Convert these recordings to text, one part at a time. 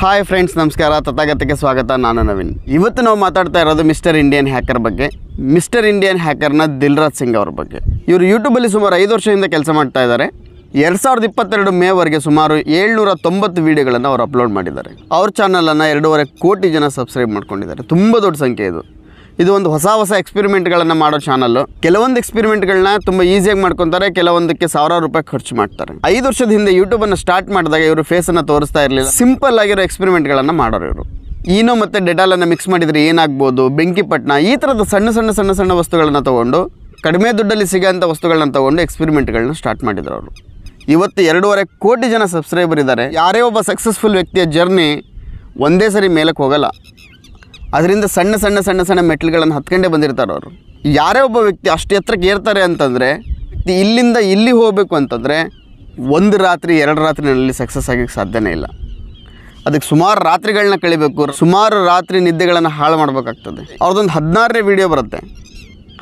hi friends ನಮಸ್ಕಾರ ತಥಾಗತಕ್ಕೆ ಸ್ವಾಗತ ನಾನು ನವೀನ್ ಇವತ್ತು ನಾವು ಮಾತಾಡ್ತಾ ಇರೋದು ಮಿಸ್ಟರ್ ಇಂಡಿಯನ್ ಹ್ಯಾಕರ್ ಬಗ್ಗೆ ಮಿಸ್ಟರ್ ಇಂಡಿಯನ್ ಹ್ಯಾಕರ್ನ ದಿಲ್ರಾಜ್ ಸಿಂಗ್ ಅವ್ರ ಬಗ್ಗೆ ಇವರು ಯೂಟ್ಯೂಬಲ್ಲಿ ಸುಮಾರು ಐದು ವರ್ಷದಿಂದ ಕೆಲಸ ಮಾಡ್ತಾ ಇದ್ದಾರೆ ಎರಡು ಸಾವಿರದ ಇಪ್ಪತ್ತೆರಡು ಮೇವರೆಗೆ ಸುಮಾರು ಏಳ್ನೂರ ತೊಂಬತ್ತು ವೀಡಿಯೋಗಳನ್ನು ಅವರು ಅಪ್ಲೋಡ್ ಮಾಡಿದ್ದಾರೆ ಅವ್ರ ಚಾನಲನ್ನು ಎರಡೂವರೆ ಕೋಟಿ ಜನ ಸಬ್ಸ್ಕ್ರೈಬ್ ಮಾಡ್ಕೊಂಡಿದ್ದಾರೆ ತುಂಬ ದೊಡ್ಡ ಸಂಖ್ಯೆ ಇದು ಇದು ಒಂದು ಹೊಸ ಹೊಸ ಗಳನ್ನು ಮಾಡೋ ಚಾನಲ್ಲು ಕೆಲವೊಂದು ಎಕ್ಸ್ಪಿರಿಮೆಂಟ್ಗಳನ್ನ ತುಂಬ ಈಸಿಯಾಗಿ ಮಾಡ್ಕೊತಾರೆ ಕೆಲವೊಂದಕ್ಕೆ ಸಾವಿರಾರು ರೂಪಾಯಿ ಖರ್ಚು ಮಾಡ್ತಾರೆ ಐದು ವರ್ಷದ ಹಿಂದೆ ಯೂಟ್ಯೂಬನ್ನು ಸ್ಟಾರ್ಟ್ ಮಾಡಿದಾಗ ಇವರು ಫೇಸನ್ನು ತೋರಿಸ್ತಾ ಇರಲಿಲ್ಲ ಸಿಂಪಲ್ ಆಗಿರೋ ಎಕ್ಸ್ಪಿರಿಮೆಂಟ್ಗಳನ್ನು ಮಾಡೋರು ಇವರು ಈನೋ ಮತ್ತು ಡೆಟಾಲನ್ನು ಮಿಕ್ಸ್ ಮಾಡಿದರೆ ಏನಾಗ್ಬೋದು ಬೆಂಕಿಪಟ್ಟಣ ಈ ಥರದ ಸಣ್ಣ ಸಣ್ಣ ಸಣ್ಣ ಸಣ್ಣ ವಸ್ತುಗಳನ್ನು ತೊಗೊಂಡು ಕಡಿಮೆ ದುಡ್ಡಲ್ಲಿ ಸಿಗೋಂಥ ವಸ್ತುಗಳನ್ನ ತೊಗೊಂಡು ಎಕ್ಸ್ಪೆರಿಮೆಂಟ್ಗಳನ್ನ ಸ್ಟಾರ್ಟ್ ಮಾಡಿದ್ರು ಅವರು ಇವತ್ತು ಎರಡೂವರೆ ಕೋಟಿ ಜನ ಸಬ್ಸ್ಕ್ರೈಬರ್ ಇದ್ದಾರೆ ಯಾರೇ ಒಬ್ಬ ಸಕ್ಸಸ್ಫುಲ್ ವ್ಯಕ್ತಿಯ ಜರ್ನಿ ಒಂದೇ ಸರಿ ಮೇಲಕ್ಕೆ ಹೋಗಲ್ಲ ಅದರಿಂದ ಸಣ್ಣ ಸಣ್ಣ ಸಣ್ಣ ಸಣ್ಣ ಮೆಟ್ಲುಗಳನ್ನು ಹತ್ಕೊಂಡೇ ಬಂದಿರ್ತಾರೆ ಅವರು ಯಾರೇ ಒಬ್ಬ ವ್ಯಕ್ತಿ ಅಷ್ಟು ಎತ್ತರಕ್ಕೆ ಏರ್ತಾರೆ ಅಂತಂದರೆ ಇಲ್ಲಿಂದ ಇಲ್ಲಿ ಹೋಗಬೇಕು ಅಂತಂದರೆ ಒಂದು ರಾತ್ರಿ ಎರಡು ರಾತ್ರಿನಲ್ಲಿ ಸಕ್ಸಸ್ ಆಗೋಕ್ಕೆ ಸಾಧ್ಯನೇ ಇಲ್ಲ ಅದಕ್ಕೆ ಸುಮಾರು ರಾತ್ರಿಗಳನ್ನ ಕಳಿಬೇಕು ಸುಮಾರು ರಾತ್ರಿ ನಿದ್ದೆಗಳನ್ನು ಹಾಳು ಮಾಡಬೇಕಾಗ್ತದೆ ಅವ್ರದ್ದೊಂದು ಹದಿನಾರನೇ ವೀಡಿಯೋ ಬರುತ್ತೆ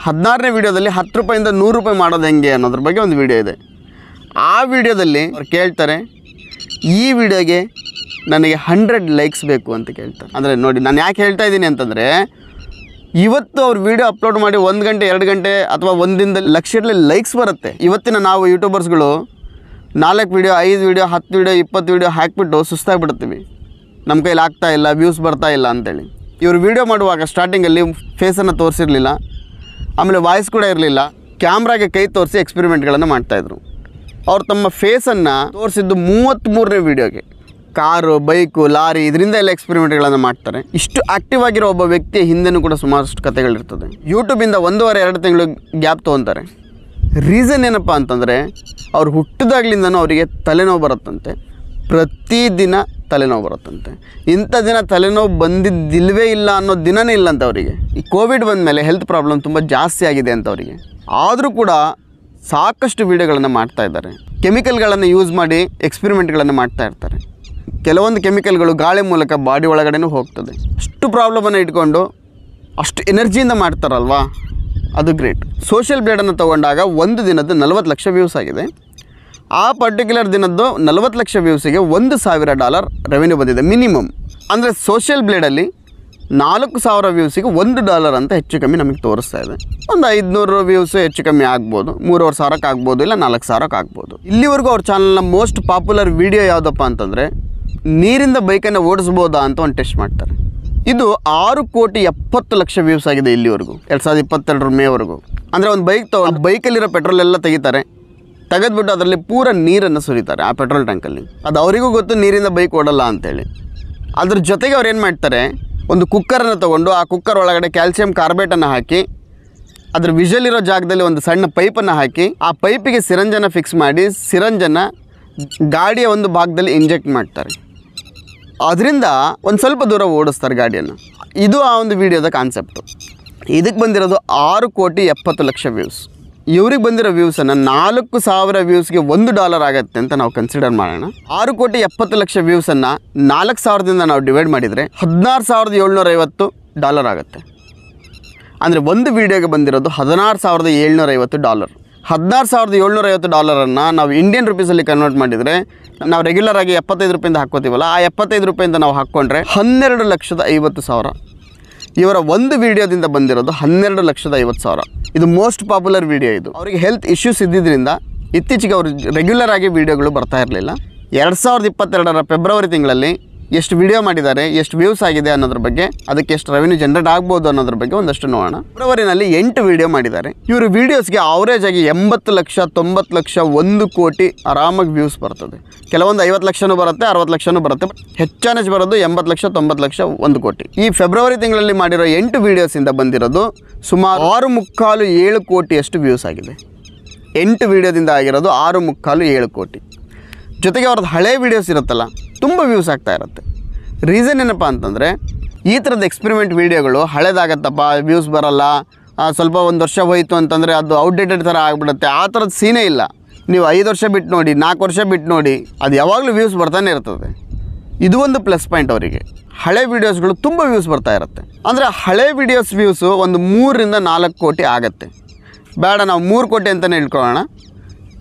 ಹದಿನಾರನೇ ವೀಡಿಯೋದಲ್ಲಿ ಹತ್ತು ರೂಪಾಯಿಂದ ನೂರು ರೂಪಾಯಿ ಮಾಡೋದು ಹೆಂಗೆ ಅನ್ನೋದ್ರ ಬಗ್ಗೆ ಒಂದು ವೀಡಿಯೋ ಇದೆ ಆ ವಿಡಿಯೋದಲ್ಲಿ ಅವ್ರು ಕೇಳ್ತಾರೆ ಈ ವಿಡಿಯೋಗೆ ನನಗೆ ಹಂಡ್ರೆಡ್ ಲೈಕ್ಸ್ ಬೇಕು ಅಂತ ಕೇಳ್ತಾರೆ ಅಂದರೆ ನೋಡಿ ನಾನು ಯಾಕೆ ಹೇಳ್ತಾ ಇದ್ದೀನಿ ಅಂತಂದರೆ ಇವತ್ತು ಅವ್ರು ವೀಡಿಯೋ ಅಪ್ಲೋಡ್ ಮಾಡಿ ಒಂದು ಗಂಟೆ ಎರಡು ಗಂಟೆ ಅಥವಾ ಲಕ್ಷ ಲಕ್ಷದಲ್ಲಿ ಲೈಕ್ಸ್ ಬರುತ್ತೆ ಇವತ್ತಿನ ನಾವು ಯೂಟ್ಯೂಬರ್ಸ್ಗಳು ನಾಲ್ಕು ವೀಡಿಯೋ ಐದು ವೀಡಿಯೋ ಹತ್ತು ವೀಡಿಯೋ ಇಪ್ಪತ್ತು ವೀಡಿಯೋ ಹಾಕಿಬಿಟ್ಟು ಸುಸ್ತಾಗಿಬಿಡ್ತೀವಿ ನಮ್ಮ ಕೈಲಿ ಆಗ್ತಾ ಇಲ್ಲ ವ್ಯೂಸ್ ಬರ್ತಾ ಇಲ್ಲ ಅಂತೇಳಿ ಇವರು ವೀಡಿಯೋ ಮಾಡುವಾಗ ಸ್ಟಾರ್ಟಿಂಗಲ್ಲಿ ಫೇಸನ್ನು ತೋರಿಸಿರಲಿಲ್ಲ ಆಮೇಲೆ ವಾಯ್ಸ್ ಕೂಡ ಇರಲಿಲ್ಲ ಕ್ಯಾಮ್ರಾಗೆ ಕೈ ತೋರಿಸಿ ಎಕ್ಸ್ಪೆರಿಮೆಂಟ್ಗಳನ್ನು ಮಾಡ್ತಾಯಿದ್ರು ಅವ್ರು ತಮ್ಮ ಫೇಸನ್ನು ತೋರಿಸಿದ್ದು ಮೂವತ್ತ್ಮೂರನೇ ವೀಡಿಯೋಗೆ ಕಾರು ಬೈಕು ಲಾರಿ ಇದರಿಂದ ಎಲ್ಲ ಎಕ್ಸ್ಪೆರಿಮೆಂಟ್ಗಳನ್ನು ಮಾಡ್ತಾರೆ ಇಷ್ಟು ಆಕ್ಟಿವ್ ಆಗಿರೋ ಒಬ್ಬ ವ್ಯಕ್ತಿಯ ಹಿಂದೆನೂ ಕೂಡ ಸುಮಾರಷ್ಟು ಕಥೆಗಳಿರ್ತದೆ ಯೂಟ್ಯೂಬಿಂದ ಒಂದೂವರೆ ಎರಡು ತಿಂಗಳು ಗ್ಯಾಪ್ ತೊಗೊತಾರೆ ರೀಸನ್ ಏನಪ್ಪ ಅಂತಂದರೆ ಅವ್ರು ಹುಟ್ಟಿದಾಗ್ಲಿಂದನೂ ಅವರಿಗೆ ತಲೆನೋವು ಬರುತ್ತಂತೆ ಪ್ರತಿದಿನ ತಲೆನೋವು ಬರುತ್ತಂತೆ ಇಂಥ ದಿನ ತಲೆನೋವು ಬಂದಿದ್ದಿಲ್ವೇ ಇಲ್ಲ ಅನ್ನೋ ದಿನನೇ ಇಲ್ಲ ಅಂತ ಅವರಿಗೆ ಈ ಕೋವಿಡ್ ಬಂದ ಮೇಲೆ ಹೆಲ್ತ್ ಪ್ರಾಬ್ಲಮ್ ತುಂಬ ಜಾಸ್ತಿ ಆಗಿದೆ ಅಂತ ಅವರಿಗೆ ಆದರೂ ಕೂಡ ಸಾಕಷ್ಟು ವೀಡಿಯೋಗಳನ್ನು ಮಾಡ್ತಾಯಿದ್ದಾರೆ ಇದ್ದಾರೆ ಕೆಮಿಕಲ್ಗಳನ್ನು ಯೂಸ್ ಮಾಡಿ ಎಕ್ಸ್ಪೆರಿಮೆಂಟ್ಗಳನ್ನು ಮಾಡ್ತಾ ಇರ್ತಾರೆ ಕೆಲವೊಂದು ಕೆಮಿಕಲ್ಗಳು ಗಾಳಿ ಮೂಲಕ ಬಾಡಿ ಒಳಗಡೆನೂ ಹೋಗ್ತದೆ ಅಷ್ಟು ಪ್ರಾಬ್ಲಮನ್ನು ಇಟ್ಕೊಂಡು ಅಷ್ಟು ಎನರ್ಜಿಯಿಂದ ಮಾಡ್ತಾರಲ್ವಾ ಅದು ಗ್ರೇಟ್ ಸೋಷಿಯಲ್ ಬ್ಲೇಡನ್ನು ತೊಗೊಂಡಾಗ ಒಂದು ದಿನದ್ದು ನಲವತ್ತು ಲಕ್ಷ ವ್ಯೂಸ್ ಆಗಿದೆ ಆ ಪರ್ಟಿಕ್ಯುಲರ್ ದಿನದ್ದು ನಲವತ್ತು ಲಕ್ಷ ವ್ಯೂಸಿಗೆ ಒಂದು ಸಾವಿರ ಡಾಲರ್ ರೆವೆನ್ಯೂ ಬಂದಿದೆ ಮಿನಿಮಮ್ ಅಂದರೆ ಸೋಷಿಯಲ್ ಬ್ಲೇಡಲ್ಲಿ ನಾಲ್ಕು ಸಾವಿರ ವ್ಯೂಸಿಗೆ ಒಂದು ಡಾಲರ್ ಅಂತ ಹೆಚ್ಚು ಕಮ್ಮಿ ನಮಗೆ ತೋರಿಸ್ತಾ ಇದೆ ಒಂದು ಐದುನೂರು ವ್ಯೂಸ್ ಹೆಚ್ಚು ಕಮ್ಮಿ ಆಗ್ಬೋದು ಮೂರುವರೆ ಸಾವಿರಕ್ಕೆ ಆಗ್ಬೋದು ಇಲ್ಲ ನಾಲ್ಕು ಸಾವಿರಕ್ಕೆ ಆಗ್ಬೋದು ಇಲ್ಲಿವರೆಗೂ ಅವ್ರ ಚಾನಲ್ನ ಮೋಸ್ಟ್ ಪಾಪ್ಯುಲರ್ ವೀಡಿಯೋ ಯಾವುದಪ್ಪ ಅಂತಂದರೆ ನೀರಿಂದ ಬೈಕನ್ನು ಓಡಿಸ್ಬೋದಾ ಅಂತ ಒಂದು ಟೆಸ್ಟ್ ಮಾಡ್ತಾರೆ ಇದು ಆರು ಕೋಟಿ ಎಪ್ಪತ್ತು ಲಕ್ಷ ವ್ಯೂಸ್ ಆಗಿದೆ ಇಲ್ಲಿವರೆಗೂ ಎರಡು ಸಾವಿರದ ಇಪ್ಪತ್ತೆರಡರ ಮೇವರೆಗೂ ಅಂದರೆ ಒಂದು ಬೈಕ್ ತೊಗೊಂಡು ಬೈಕಲ್ಲಿರೋ ಪೆಟ್ರೋಲ್ ಎಲ್ಲ ತೆಗಿತಾರೆ ತೆಗೆದ್ಬಿಟ್ಟು ಅದರಲ್ಲಿ ಪೂರ ನೀರನ್ನು ಸುರಿತಾರೆ ಆ ಪೆಟ್ರೋಲ್ ಟ್ಯಾಂಕಲ್ಲಿ ಅದು ಅವರಿಗೂ ಗೊತ್ತು ನೀರಿಂದ ಬೈಕ್ ಓಡಲ್ಲ ಅಂತೇಳಿ ಅದ್ರ ಜೊತೆಗೆ ಅವ್ರು ಏನು ಮಾಡ್ತಾರೆ ಒಂದು ಕುಕ್ಕರನ್ನು ತೊಗೊಂಡು ಆ ಕುಕ್ಕರ್ ಒಳಗಡೆ ಕ್ಯಾಲ್ಸಿಯಂ ಕಾರ್ಬೇಟನ್ನು ಹಾಕಿ ಅದ್ರ ವಿಜಲ್ ಇರೋ ಜಾಗದಲ್ಲಿ ಒಂದು ಸಣ್ಣ ಪೈಪನ್ನು ಹಾಕಿ ಆ ಪೈಪಿಗೆ ಸಿರಂಜನ್ನು ಫಿಕ್ಸ್ ಮಾಡಿ ಸಿರಂಜನ್ನು ಗಾಡಿಯ ಒಂದು ಭಾಗದಲ್ಲಿ ಇಂಜೆಕ್ಟ್ ಮಾಡ್ತಾರೆ ಅದರಿಂದ ಒಂದು ಸ್ವಲ್ಪ ದೂರ ಓಡಿಸ್ತಾರೆ ಗಾಡಿಯನ್ನು ಇದು ಆ ಒಂದು ವಿಡಿಯೋದ ಕಾನ್ಸೆಪ್ಟು ಇದಕ್ಕೆ ಬಂದಿರೋದು ಆರು ಕೋಟಿ ಎಪ್ಪತ್ತು ಲಕ್ಷ ವ್ಯೂಸ್ ಇವ್ರಿಗೆ ಬಂದಿರೋ ವ್ಯೂಸನ್ನು ನಾಲ್ಕು ಸಾವಿರ ವ್ಯೂಸ್ಗೆ ಒಂದು ಡಾಲರ್ ಆಗುತ್ತೆ ಅಂತ ನಾವು ಕನ್ಸಿಡರ್ ಮಾಡೋಣ ಆರು ಕೋಟಿ ಎಪ್ಪತ್ತು ಲಕ್ಷ ವ್ಯೂಸನ್ನು ನಾಲ್ಕು ಸಾವಿರದಿಂದ ನಾವು ಡಿವೈಡ್ ಮಾಡಿದರೆ ಹದಿನಾರು ಸಾವಿರದ ಏಳ್ನೂರ ಐವತ್ತು ಡಾಲರ್ ಆಗುತ್ತೆ ಅಂದರೆ ಒಂದು ವೀಡಿಯೋಗೆ ಬಂದಿರೋದು ಹದಿನಾರು ಸಾವಿರದ ಏಳ್ನೂರೈವತ್ತು ಡಾಲರ್ ಹದಿನಾರು ಸಾವಿರದ ಐವತ್ತು ಡಾಲರನ್ನು ನಾವು ಇಂಡಿಯನ್ ರುಪೀಸಲ್ಲಿ ಕನ್ವರ್ಟ್ ಮಾಡಿದರೆ ನಾವು ರೆಗ್ಯುಲರ್ ಆಗಿ ಎಪ್ಪತ್ತೈದು ರೂಪಾಯಿಂದ ಹಾಕ್ಕೋತೀವಲ್ಲ ಆ ಎಪ್ಪತ್ತೈದು ರೂಪಾಯಿಂದ ನಾವು ಹಾಕ್ಕೊಂಡ್ರೆ ಹನ್ನೆರಡು ಲಕ್ಷದ ಐವತ್ತು ಸಾವಿರ ಇವರ ಒಂದು ವೀಡಿಯೋದಿಂದ ಬಂದಿರೋದು ಹನ್ನೆರಡು ಲಕ್ಷದ ಐವತ್ತು ಸಾವಿರ ಇದು ಮೋಸ್ಟ್ ಪಾಪ್ಯುಲರ್ ವೀಡಿಯೋ ಇದು ಅವರಿಗೆ ಹೆಲ್ತ್ ಇಶ್ಯೂಸ್ ಇದ್ದಿದ್ದರಿಂದ ಇತ್ತೀಚೆಗೆ ಅವರು ರೆಗ್ಯುಲರ್ ಆಗಿ ವೀಡಿಯೋಗಳು ಬರ್ತಾ ಇರಲಿಲ್ಲ ಎರಡು ಸಾವಿರದ ಇಪ್ಪತ್ತೆರಡರ ಫೆಬ್ರವರಿ ತಿಂಗಳಲ್ಲಿ ಎಷ್ಟು ವಿಡಿಯೋ ಮಾಡಿದ್ದಾರೆ ಎಷ್ಟು ವ್ಯೂಸ್ ಆಗಿದೆ ಅನ್ನೋದ್ರ ಬಗ್ಗೆ ಅದಕ್ಕೆ ಎಷ್ಟು ರೆವೆನ್ಯೂ ಜನರೇಟ್ ಆಗ್ಬೋದು ಅನ್ನೋದ್ರ ಬಗ್ಗೆ ಒಂದಷ್ಟು ನೋಡೋಣ ಫೆಬ್ರವರಿನಲ್ಲಿ ಎಂಟು ವಿಡಿಯೋ ಮಾಡಿದ್ದಾರೆ ಇವರು ವೀಡಿಯೋಸ್ಗೆ ಆವರೇಜ್ ಆಗಿ ಎಂಬತ್ತು ಲಕ್ಷ ತೊಂಬತ್ತು ಲಕ್ಷ ಒಂದು ಕೋಟಿ ಆರಾಮಾಗಿ ವ್ಯೂಸ್ ಬರ್ತದೆ ಕೆಲವೊಂದು ಐವತ್ತು ಲಕ್ಷನೂ ಬರುತ್ತೆ ಅರವತ್ತು ಲಕ್ಷನೂ ಬರುತ್ತೆ ಹೆಚ್ಚಾನೆಚ್ ಬರೋದು ಎಂಬತ್ತು ಲಕ್ಷ ತೊಂಬತ್ತು ಲಕ್ಷ ಒಂದು ಕೋಟಿ ಈ ಫೆಬ್ರವರಿ ತಿಂಗಳಲ್ಲಿ ಮಾಡಿರೋ ಎಂಟು ವೀಡಿಯೋಸಿಂದ ಬಂದಿರೋದು ಸುಮಾರು ಆರು ಮುಕ್ಕಾಲು ಏಳು ಕೋಟಿಯಷ್ಟು ವ್ಯೂಸ್ ಆಗಿದೆ ಎಂಟು ವೀಡಿಯೋದಿಂದ ಆಗಿರೋದು ಆರು ಮುಕ್ಕಾಲು ಏಳು ಕೋಟಿ ಜೊತೆಗೆ ಅವ್ರದ್ದು ಹಳೆ ವೀಡಿಯೋಸ್ ಇರುತ್ತಲ್ಲ ತುಂಬ ವ್ಯೂಸ್ ಆಗ್ತಾ ಇರುತ್ತೆ ರೀಸನ್ ಏನಪ್ಪ ಅಂತಂದರೆ ಈ ಥರದ ಎಕ್ಸ್ಪೆರಿಮೆಂಟ್ ವೀಡಿಯೋಗಳು ಹಳೇದಾಗತ್ತಪ್ಪ ವ್ಯೂಸ್ ಬರಲ್ಲ ಸ್ವಲ್ಪ ಒಂದು ವರ್ಷ ಹೋಯಿತು ಅಂತಂದರೆ ಅದು ಔಟ್ಡೇಟೆಡ್ ಥರ ಆಗಿಬಿಡುತ್ತೆ ಆ ಥರದ ಸೀನೇ ಇಲ್ಲ ನೀವು ಐದು ವರ್ಷ ಬಿಟ್ಟು ನೋಡಿ ನಾಲ್ಕು ವರ್ಷ ಬಿಟ್ಟು ನೋಡಿ ಅದು ಯಾವಾಗಲೂ ವ್ಯೂಸ್ ಬರ್ತಾನೆ ಇರ್ತದೆ ಇದು ಒಂದು ಪ್ಲಸ್ ಪಾಯಿಂಟ್ ಅವರಿಗೆ ಹಳೆ ವೀಡಿಯೋಸ್ಗಳು ತುಂಬ ವ್ಯೂಸ್ ಬರ್ತಾ ಇರುತ್ತೆ ಅಂದರೆ ಹಳೆ ವೀಡಿಯೋಸ್ ವ್ಯೂಸು ಒಂದು ಮೂರರಿಂದ ನಾಲ್ಕು ಕೋಟಿ ಆಗುತ್ತೆ ಬೇಡ ನಾವು ಮೂರು ಕೋಟಿ ಅಂತಲೇ ಇಟ್ಕೊಳ್ಳೋಣ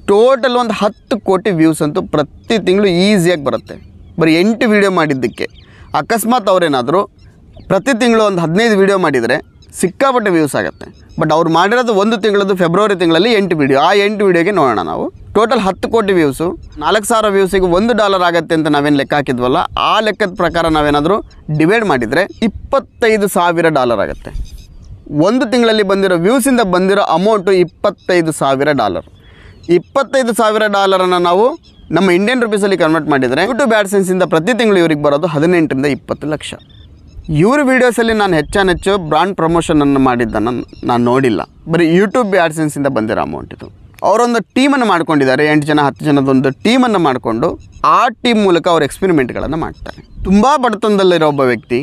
ಟೋಟಲ್ ಒಂದು ಹತ್ತು ಕೋಟಿ ವ್ಯೂಸ್ ಅಂತೂ ಪ್ರತಿ ತಿಂಗಳು ಈಸಿಯಾಗಿ ಬರುತ್ತೆ ಬರೀ ಎಂಟು ವೀಡಿಯೋ ಮಾಡಿದ್ದಕ್ಕೆ ಅಕಸ್ಮಾತ್ ಅವರೇನಾದರೂ ಪ್ರತಿ ತಿಂಗಳು ಒಂದು ಹದಿನೈದು ವೀಡಿಯೋ ಮಾಡಿದರೆ ಸಿಕ್ಕಾಪಟ್ಟೆ ವ್ಯೂಸ್ ಆಗುತ್ತೆ ಬಟ್ ಅವ್ರು ಮಾಡಿರೋದು ಒಂದು ತಿಂಗಳದ್ದು ಫೆಬ್ರವರಿ ತಿಂಗಳಲ್ಲಿ ಎಂಟು ವೀಡಿಯೋ ಆ ಎಂಟು ವೀಡಿಯೋಗೆ ನೋಡೋಣ ನಾವು ಟೋಟಲ್ ಹತ್ತು ಕೋಟಿ ವ್ಯೂಸು ನಾಲ್ಕು ಸಾವಿರ ವ್ಯೂಸಿಗೆ ಒಂದು ಡಾಲರ್ ಆಗುತ್ತೆ ಅಂತ ನಾವೇನು ಲೆಕ್ಕ ಹಾಕಿದ್ವಲ್ಲ ಆ ಲೆಕ್ಕದ ಪ್ರಕಾರ ನಾವೇನಾದರೂ ಡಿವೈಡ್ ಮಾಡಿದರೆ ಇಪ್ಪತ್ತೈದು ಸಾವಿರ ಡಾಲರ್ ಆಗುತ್ತೆ ಒಂದು ತಿಂಗಳಲ್ಲಿ ಬಂದಿರೋ ವ್ಯೂಸಿಂದ ಬಂದಿರೋ ಅಮೌಂಟು ಇಪ್ಪತ್ತೈದು ಸಾವಿರ ಡಾಲರ್ ಇಪ್ಪತ್ತೈದು ಸಾವಿರ ಡಾಲರನ್ನು ನಾವು ನಮ್ಮ ಇಂಡಿಯನ್ ರುಪೀಸಲ್ಲಿ ಕನ್ವರ್ಟ್ ಮಾಡಿದರೆ ಯೂಟ್ಯೂಬ್ ಸೆನ್ಸಿಂದ ಪ್ರತಿ ತಿಂಗಳು ಇವ್ರಿಗೆ ಬರೋದು ಹದಿನೆಂಟರಿಂದ ಇಪ್ಪತ್ತು ಲಕ್ಷ ಇವ್ರ ವೀಡಿಯೋಸಲ್ಲಿ ನಾನು ಹೆಚ್ಚಾನೆಚ್ಚು ಬ್ರ್ಯಾಂಡ್ ಪ್ರಮೋಷನನ್ನು ಮಾಡಿದ್ದನ್ನು ನಾನು ನೋಡಿಲ್ಲ ಬರೀ ಯೂಟ್ಯೂಬ್ ಬ್ಯಾಡ್ಸೆನ್ಸಿಂದ ಬಂದಿರೋ ಅಮೌಂಟ್ ಇದು ಅವರೊಂದು ಟೀಮನ್ನು ಮಾಡ್ಕೊಂಡಿದ್ದಾರೆ ಎಂಟು ಜನ ಹತ್ತು ಜನದೊಂದು ಟೀಮನ್ನು ಮಾಡಿಕೊಂಡು ಆ ಟೀಮ್ ಮೂಲಕ ಅವ್ರು ಎಕ್ಸ್ಪೆರಿಮೆಂಟ್ಗಳನ್ನು ಮಾಡ್ತಾರೆ ತುಂಬ ಬಡತನದಲ್ಲಿರೋ ಒಬ್ಬ ವ್ಯಕ್ತಿ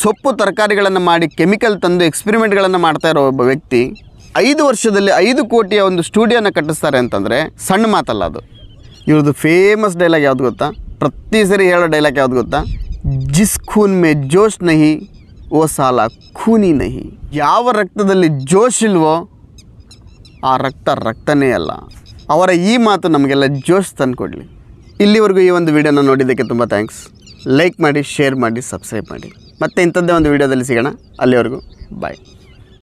ಸೊಪ್ಪು ತರಕಾರಿಗಳನ್ನು ಮಾಡಿ ಕೆಮಿಕಲ್ ತಂದು ಎಕ್ಸ್ಪೆರಿಮೆಂಟ್ಗಳನ್ನು ಮಾಡ್ತಾ ಇರೋ ಒಬ್ಬ ವ್ಯಕ್ತಿ ಐದು ವರ್ಷದಲ್ಲಿ ಐದು ಕೋಟಿಯ ಒಂದು ಸ್ಟುಡಿಯೋನ ಕಟ್ಟಿಸ್ತಾರೆ ಅಂತಂದರೆ ಸಣ್ಣ ಮಾತಲ್ಲ ಅದು ಇವ್ರದ್ದು ಫೇಮಸ್ ಡೈಲಾಗ್ ಯಾವುದು ಗೊತ್ತಾ ಪ್ರತಿ ಸರಿ ಹೇಳೋ ಡೈಲಾಗ್ ಯಾವುದು ಗೊತ್ತಾ ಜಿಸ್ ಖೂನ್ ಮೇ ಜೋಶ್ ನಹಿ ಓ ಸಾಲ ಖೂನಿ ನಹಿ ಯಾವ ರಕ್ತದಲ್ಲಿ ಜೋಶ್ ಇಲ್ವೋ ಆ ರಕ್ತ ರಕ್ತನೇ ಅಲ್ಲ ಅವರ ಈ ಮಾತು ನಮಗೆಲ್ಲ ಜೋಶ್ ತಂದು ಕೊಡಲಿ ಇಲ್ಲಿವರೆಗೂ ಈ ಒಂದು ವಿಡಿಯೋನ ನೋಡಿದ್ದಕ್ಕೆ ತುಂಬ ಥ್ಯಾಂಕ್ಸ್ ಲೈಕ್ ಮಾಡಿ ಶೇರ್ ಮಾಡಿ ಸಬ್ಸ್ಕ್ರೈಬ್ ಮಾಡಿ ಮತ್ತೆ ಇಂಥದ್ದೇ ಒಂದು ವಿಡಿಯೋದಲ್ಲಿ ಸಿಗೋಣ ಅಲ್ಲಿವರೆಗೂ ಬಾಯ್